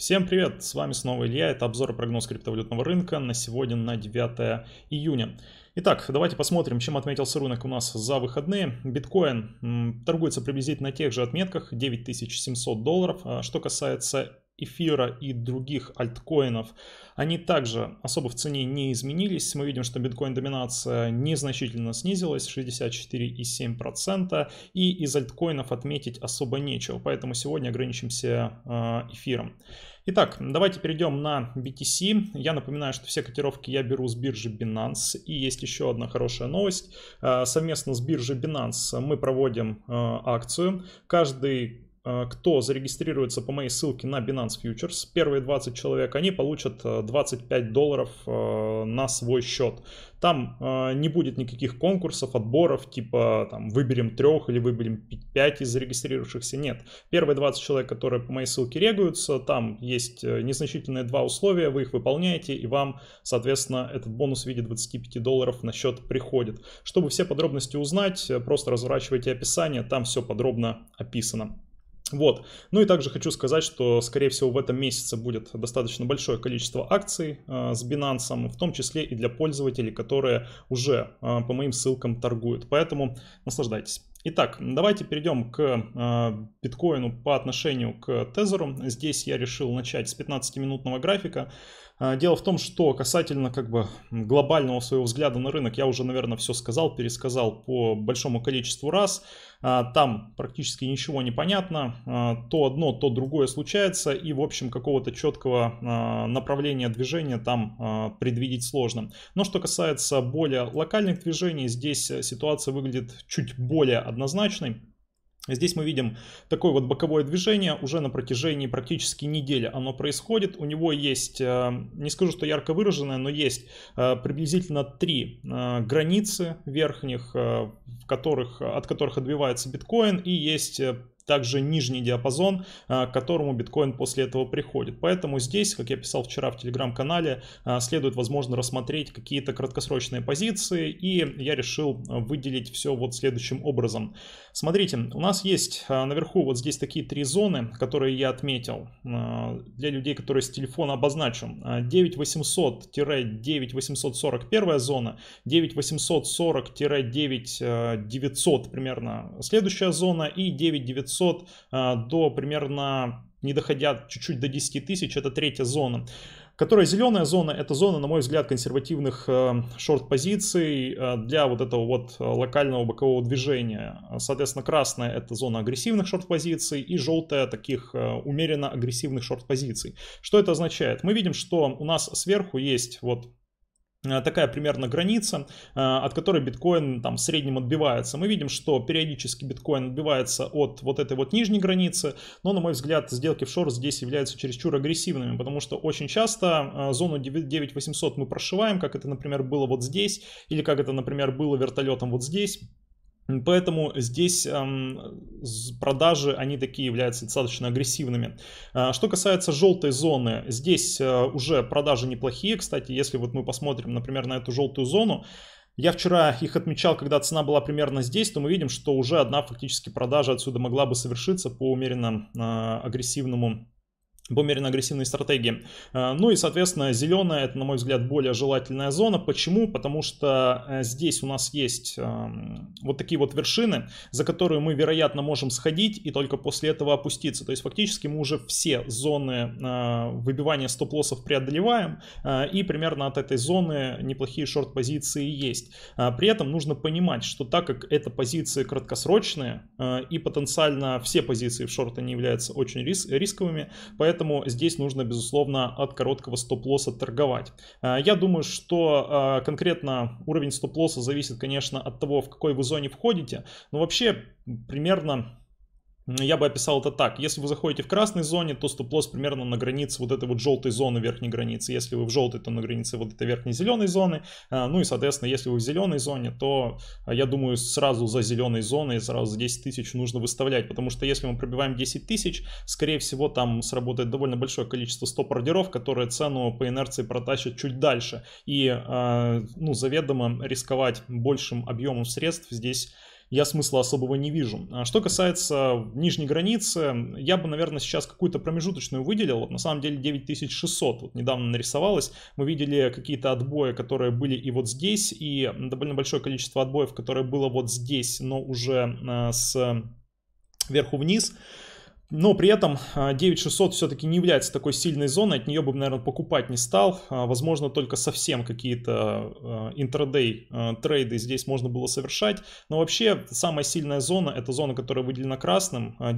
Всем привет, с вами снова Илья, это обзор и прогноз криптовалютного рынка на сегодня на 9 июня. Итак, давайте посмотрим, чем отметился рынок у нас за выходные. Биткоин торгуется приблизительно на тех же отметках, 9700 долларов. А что касается эфира и других альткоинов, они также особо в цене не изменились. Мы видим, что биткоин-доминация незначительно снизилась, 64,7%, и из альткоинов отметить особо нечего, поэтому сегодня ограничимся а, эфиром. Итак, давайте перейдем на BTC. Я напоминаю, что все котировки я беру с биржи Binance. И есть еще одна хорошая новость. Э, совместно с биржей Binance мы проводим э, акцию. Каждый Э, кто зарегистрируется по моей ссылке на Binance Futures, первые 20 человек, они получат 25 э, долларов э, на свой счет. Там не будет никаких конкурсов, отборов, типа там выберем трех или выберем 5 из зарегистрировавшихся, нет. Первые 20 человек, которые по моей ссылке регаются, там есть незначительные два условия, вы их выполняете, и вам, соответственно, этот бонус в виде 25 долларов на счет приходит. Чтобы все подробности узнать, просто разворачивайте описание, там все подробно описано. Вот. Ну и также хочу сказать, что, скорее всего, в этом месяце будет достаточно большое количество акций э, с Binance, в том числе и для пользователей, которые уже э, по моим ссылкам торгуют. Поэтому наслаждайтесь. Итак, давайте перейдем к э, биткоину по отношению к тезеру. Здесь я решил начать с 15-минутного графика. Э, дело в том, что касательно как бы глобального своего взгляда на рынок, я уже, наверное, все сказал, пересказал по большому количеству раз. Э, там практически ничего не понятно. То одно, то другое случается. И, в общем, какого-то четкого направления движения там предвидеть сложно. Но что касается более локальных движений, здесь ситуация выглядит чуть более однозначный. Здесь мы видим такое вот боковое движение уже на протяжении практически недели. Оно происходит. У него есть, э, не скажу, что ярко выраженное, но есть э, приблизительно три э, границы верхних, в которых, от которых отбивается биткоин. И есть также нижний диапазон, а, к которому биткоин после этого приходит. Поэтому здесь, как я писал вчера в телеграм-канале, а, следует, возможно, рассмотреть какие-то краткосрочные позиции, и я решил а, выделить все вот следующим образом. Смотрите, у нас есть наверху вот здесь такие три зоны, которые я отметил для людей, которые с телефона обозначу. 9800-9841 зона, 9840-9900 примерно следующая зона и 9900 500 а, до примерно, не доходя чуть-чуть до 10 тысяч, это третья зона которая зеленая зона, это зона, на мой взгляд, консервативных а, шорт-позиций а, для вот этого вот локального бокового движения. Соответственно, красная это зона агрессивных шорт-позиций и желтая таких умеренно агрессивных шорт-позиций. Что это означает? Мы видим, что у нас сверху есть вот Э, такая примерно граница, э, от которой биткоин там в среднем отбивается. Мы видим, что периодически биткоин отбивается от вот этой вот нижней границы, но, на мой взгляд, сделки в шорт здесь являются чересчур агрессивными, потому что очень часто э, зону 9800 мы прошиваем, как это, например, было вот здесь, или как это, например, было вертолетом вот здесь, Поэтому здесь продажи, они такие являются достаточно агрессивными. А, что касается желтой зоны, здесь а, уже продажи неплохие. Кстати, если вот мы посмотрим, например, на эту желтую зону, я вчера их отмечал, когда цена была примерно здесь, то мы видим, что уже одна фактически продажа отсюда могла бы совершиться по умеренно а, агрессивному по мере агрессивной стратегии. Э, ну и, соответственно, зеленая, это, на мой взгляд, более желательная зона. Почему? Потому что э, здесь у нас есть эм, вот такие вот вершины, за которые мы, вероятно, можем сходить и только после этого опуститься. То есть, фактически, мы уже все зоны э, выбивания стоп-лоссов преодолеваем, и примерно от этой зоны неплохие шорт-позиции есть. При этом нужно понимать, что так как это позиции краткосрочные, и потенциально все позиции в шорт, они являются очень рис рисковыми, поэтому Поэтому здесь нужно, безусловно, от короткого стоп-лосса торговать. Э, я думаю, что э, конкретно уровень стоп-лосса зависит, конечно, от того, в какой вы зоне входите. Но вообще примерно я бы описал это так. Если вы заходите в красной зоне, то стоп-лосс примерно на границе вот этой вот желтой зоны верхней границы. Если вы в желтой, то на границе вот этой верхней зеленой зоны. А, ну и, соответственно, если вы в зеленой зоне, то, а, я думаю, сразу за зеленой зоной, сразу за 10 тысяч нужно выставлять. Потому что если мы пробиваем 10 тысяч, скорее всего, там сработает довольно большое количество стоп-ордеров, которые цену по инерции протащат чуть дальше. И, а, ну, заведомо рисковать большим объемом средств здесь я смысла особого не вижу. А что касается нижней границы, я бы, наверное, сейчас какую-то промежуточную выделил. Вот на самом деле 9600 вот недавно нарисовалось. Мы видели какие-то отбои, которые были и вот здесь, и довольно большое количество отбоев, которое было вот здесь, но уже э, с э, верху вниз. Но при этом 9600 а, все-таки не является такой сильной зоной, от нее бы, наверное, покупать не стал. А, возможно, только совсем какие-то а, интрадей трейды здесь можно было совершать. Но вообще самая сильная зона, это зона, которая выделена красным, 9380-9480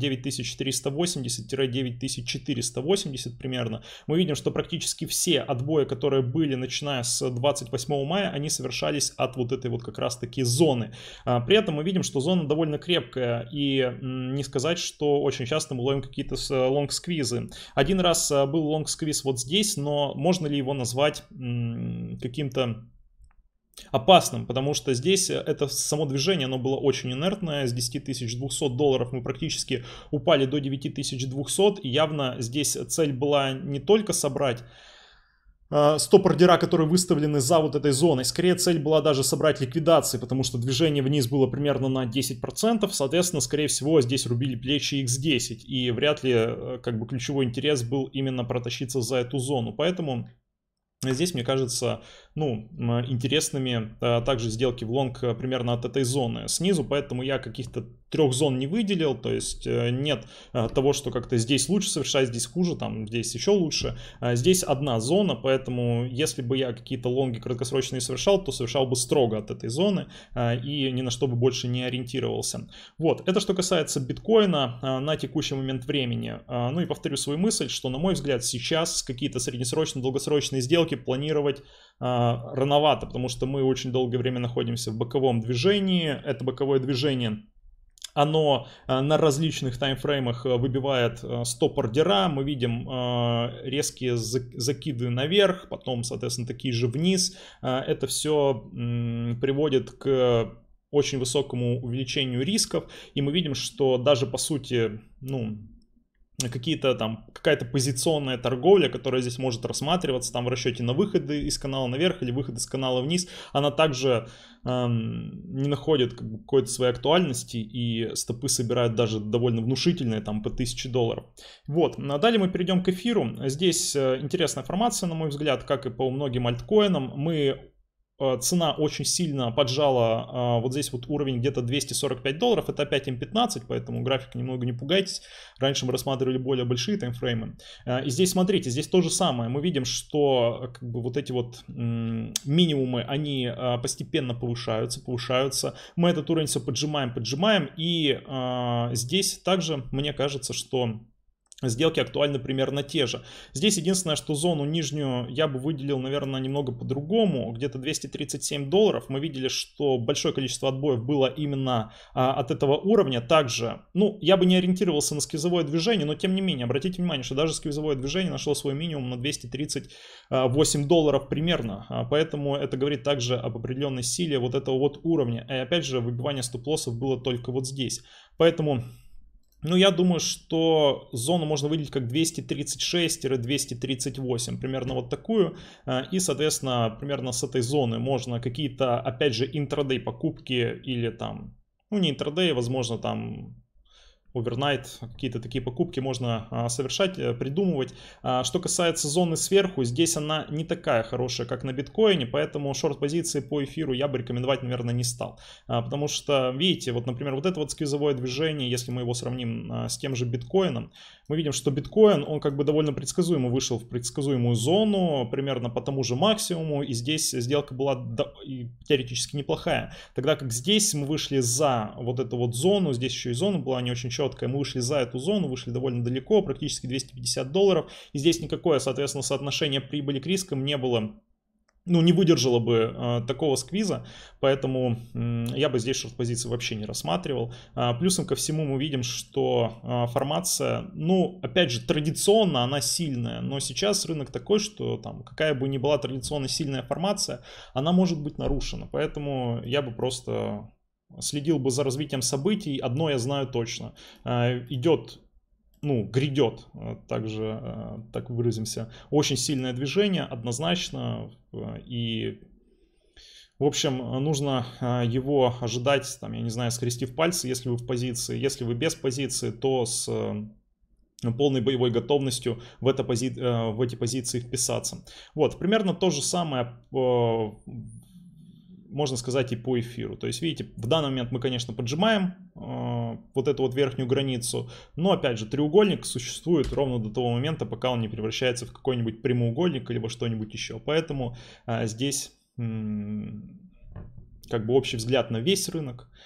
примерно. Мы видим, что практически все отбои, которые были, начиная с 28 мая, они совершались от вот этой вот как раз-таки зоны. При этом мы видим, что зона довольно крепкая, и не сказать, что очень часто мы ловим какие-то э, лонг-сквизы. Один раз э, был лонг-сквиз вот здесь, но можно ли его назвать каким-то опасным, потому что здесь э, это само движение, оно было очень инертное, с 10200 долларов мы практически упали до 9200, и явно здесь цель была не только собрать Э, стоп-ордера, которые выставлены за вот этой зоной. Скорее цель была даже собрать ликвидации, потому что движение вниз было примерно на 10%, соответственно, скорее всего, здесь рубили плечи X10, и вряд ли э, как бы ключевой интерес был именно протащиться за эту зону. Поэтому Здесь, мне кажется, ну, интересными а, также сделки в лонг э, примерно от этой зоны снизу, поэтому я каких-то трех зон не выделил, то есть э, нет э, того, что как-то здесь лучше совершать, здесь хуже, там здесь еще лучше. А здесь одна зона, поэтому если бы я какие-то лонги краткосрочные совершал, то совершал бы строго от этой зоны а, и ни на что бы больше не ориентировался. Вот, это что касается биткоина на текущий момент времени. Ну и повторю свою мысль, что на мой взгляд сейчас какие-то среднесрочные, долгосрочные сделки планировать а, рановато, потому что мы очень долгое время находимся в боковом движении. Это боковое движение оно а, на различных таймфреймах а, выбивает стоп-ордера, мы видим резкие закиды наверх, потом, соответственно, такие же вниз. Это все приводит к очень высокому увеличению рисков, и мы видим, что даже, по сути, ну, какие-то там, какая-то позиционная торговля, которая здесь может рассматриваться там в расчете на выходы из канала наверх или выходы из канала вниз, она также эм, не находит как бы, какой-то своей актуальности и стопы собирают даже довольно внушительные там по 1000 долларов. Вот, а далее мы перейдем к эфиру. Здесь э, интересная формация, на мой взгляд, как и по многим альткоинам. Мы Э, цена очень сильно поджала э, вот здесь вот уровень где-то 245 долларов, это опять М15, эм поэтому графика немного не пугайтесь. Раньше мы рассматривали более большие таймфреймы. Э, и здесь, смотрите, здесь то же самое. Мы видим, что как бы вот эти вот минимумы, они постепенно повышаются, повышаются. Мы этот уровень все поджимаем, поджимаем. И здесь также, мне кажется, что Сделки актуальны примерно те же. Здесь единственное, что зону нижнюю я бы выделил, наверное, немного по-другому. Где-то 237 долларов. Мы видели, что большое количество отбоев было именно а, от этого уровня. Также, ну, я бы не ориентировался на сквизовое движение, но тем не менее, обратите внимание, что даже сквизовое движение нашло свой минимум на 238 долларов примерно. А, поэтому это говорит также об определенной силе вот этого вот уровня. И опять же, выбивание стоп-лоссов было только вот здесь. Поэтому... Ну, я думаю, что зону можно выделить как 236-238, примерно вот такую. Э, и, соответственно, примерно с этой зоны можно какие-то, опять же, интрадей покупки или там, ну, не интрадей, а, возможно, там овернайт, какие-то такие покупки можно а, совершать, э, придумывать. А, что касается зоны сверху, здесь она не такая хорошая, как на биткоине, поэтому шорт-позиции по эфиру я бы рекомендовать, наверное, не стал. А, потому что, видите, вот, например, вот это вот сквизовое движение, если мы его сравним с тем же биткоином, мы видим, что биткоин, он как бы довольно предсказуемо вышел в предсказуемую зону, примерно по тому же максимуму, и здесь сделка была теоретически неплохая. Тогда как здесь мы вышли за вот эту вот зону, здесь еще и зона была не очень четкая. Мы вышли за эту зону, вышли довольно далеко, практически 250 долларов. И здесь никакое, соответственно, соотношение прибыли к рискам не было ну, не выдержало бы э, такого сквиза, поэтому э, я бы здесь шорт-позиции вообще не рассматривал. Э, плюсом ко всему мы видим, что э, формация, ну, опять же, традиционно она сильная, но сейчас рынок такой, что там какая бы ни была традиционно сильная формация, она может быть нарушена, поэтому я бы просто следил бы за развитием событий, одно я знаю точно. Э, идет ну, грядет, э, также э, так выразимся, очень сильное движение, однозначно, и в общем, нужно его ожидать, там, я не знаю, скрестив пальцы, если вы в позиции. Если вы без позиции, то с полной боевой готовностью в, это пози... в эти позиции вписаться. Вот, примерно то же самое можно сказать, и по эфиру. То есть, видите, в данный момент мы, конечно, поджимаем э, вот эту вот верхнюю границу, но, опять же, треугольник существует ровно до того момента, пока он не превращается в какой-нибудь прямоугольник либо что-нибудь еще. Поэтому э, здесь э, как бы общий взгляд на весь рынок –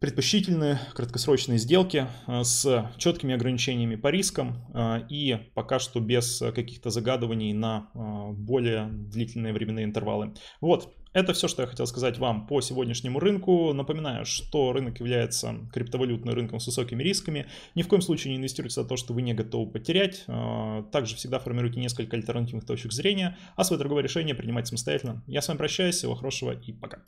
предпочтительны краткосрочные сделки э, с четкими ограничениями по рискам э, и пока что без каких-то загадываний на э, более длительные временные интервалы. Вот, это все, что я хотел сказать вам по сегодняшнему рынку. Напоминаю, что рынок является криптовалютным рынком с высокими рисками. Ни в коем случае не инвестируйте за то, что вы не готовы потерять. Также всегда формируйте несколько альтернативных точек зрения, а свое торговое решение принимать самостоятельно. Я с вами прощаюсь, всего хорошего и пока.